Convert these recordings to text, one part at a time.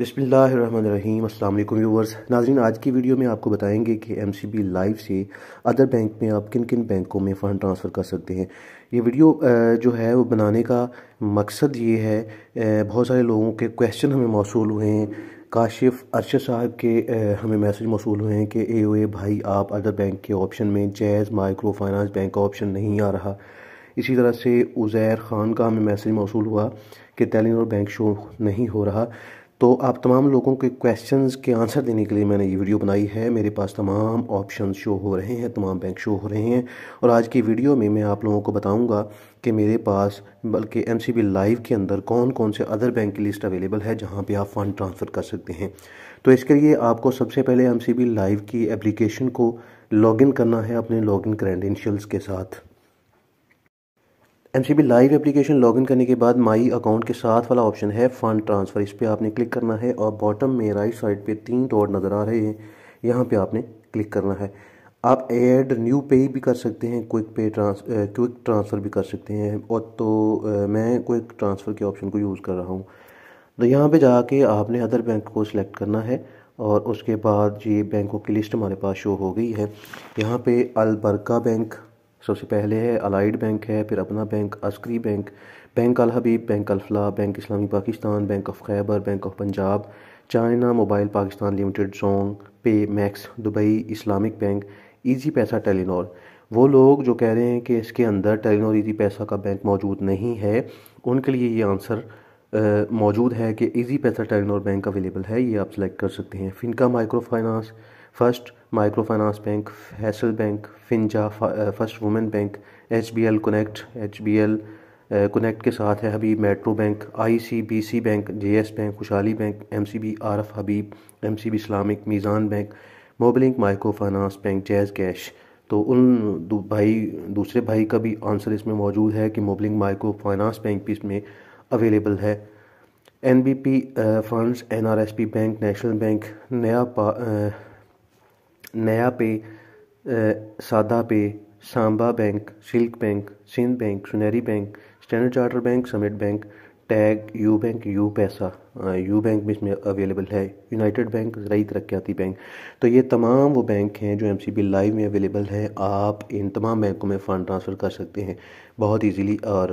बसमीम अल्लाम व्यूवर्स नाजरीन आज की वीडियो में आपको बताएंगे कि एम सी बी लाइव से अदर बैंक में आप किन किन बैंकों में फ़ंड ट्रांसफ़र कर सकते हैं ये वीडियो जो है वो बनाने का मकसद ये है बहुत सारे लोगों के क्वेश्चन हमें मौसू हुए हैं काशिफ अरशद साहब के हमें मैसेज मौसू हुए हैं कि ए ओ ए भाई आप अदर बैंक के ऑप्शन में जैज़ माइक्रो फाइनेंस बैंक का ऑप्शन नहीं आ रहा इसी तरह से उज़ैर ख़ान का हमें मैसेज मौसू हुआ कि और बैंक शो नहीं हो रहा तो आप तमाम लोगों के क्वेश्चंस के आंसर देने के लिए मैंने ये वीडियो बनाई है मेरे पास तमाम ऑप्शन शो हो रहे हैं तमाम बैंक शो हो रहे हैं और आज की वीडियो में मैं आप लोगों को बताऊंगा कि मेरे पास बल्कि एम लाइव के अंदर कौन कौन से अदर बैंक की लिस्ट अवेलेबल है जहाँ पर आप फ़ंड ट्रांसफ़र कर सकते हैं तो इसके लिए आपको सबसे पहले एम लाइव की एप्लीकेशन को लॉगिन करना है अपने लॉगिन क्रेडेंशियल्स के साथ M C B live application login करने के बाद माई अकाउंट के साथ वाला ऑप्शन है फ़ंड ट्रांसफ़र इस पर आपने क्लिक करना है और बॉटम में राइट साइड पे तीन डॉट नज़र आ रहे हैं यहाँ पे आपने क्लिक करना है आप एड न्यू पे भी कर सकते हैं क्विक पे ट्रांस क्विक ट्रांसफ़र भी कर सकते हैं और तो आ, मैं क्विक ट्रांसफ़र के ऑप्शन को यूज़ कर रहा हूँ तो यहाँ पे जाके आपने अदर बैंक को सिलेक्ट करना है और उसके बाद ये बैंकों की लिस्ट हमारे पास शो हो गई है यहाँ पे अलबरका बैंक सबसे पहले है अलाइड बैंक है फिर Apna bank Askari bank bank Al Habib bank Alfalah bank Islami Pakistan bank of Khyber bank of Punjab China Mobile Pakistan limited Zong pay max Dubai Islamic bank Easypaisa Telenor वो लोग जो कह रहे हैं कि इसके अंदर टेलीनॉर ईजी पैसा का बैंक मौजूद नहीं है उनके लिए ये आंसर मौजूद है कि easy Easypaisa Telenor bank available है ये आप सेलेक्ट कर सकते हैं FINCA micro finance first micro finance bank हैसल bank Finja first women bank H B L connect H B L connect के साथ है Habib metro bank I C B C bank J S bank Khushhali bank M C B Arif Habib M C B Islamic Meezan bank Mobilink micro finance bank Jazz cash तो उन दू भाई दूसरे भाई का भी आंसर इसमें मौजूद है कि मोबलिंग माइक्रो फाइनेंस बैंक भी इसमें अवेलेबल है N B P funds N R S P bank national bank नया NayaPay SadaPay Samba bank silk bank Sindh bank Soneri bank standard chartered bank summit bank tag U bank U paisa U bank में इसमें available है united bank Zarai Taraqiati bank तो ये तमाम वो bank हैं जो एम सी बी लाइव में अवेलेबल है आप इन तमाम बैंकों में फ़ंड ट्रांसफ़र कर सकते हैं बहुत इजीली और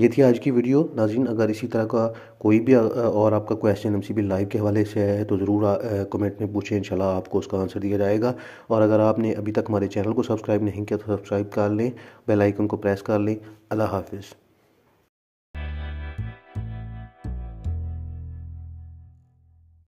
ये थी आज की वीडियो नाजिन अगर इसी तरह का कोई भी और आपका question M C B live के हवाले से है तो ज़रूर कमेंट में पूछें इंशाल्लाह आपको उसका आंसर दिया जाएगा और अगर आपने अभी तक हमारे चैनल को सब्सक्राइब नहीं किया तो सब्सक्राइब कर लें बेलाइकन को प्रेस कर लें अल्लाह हाफिज़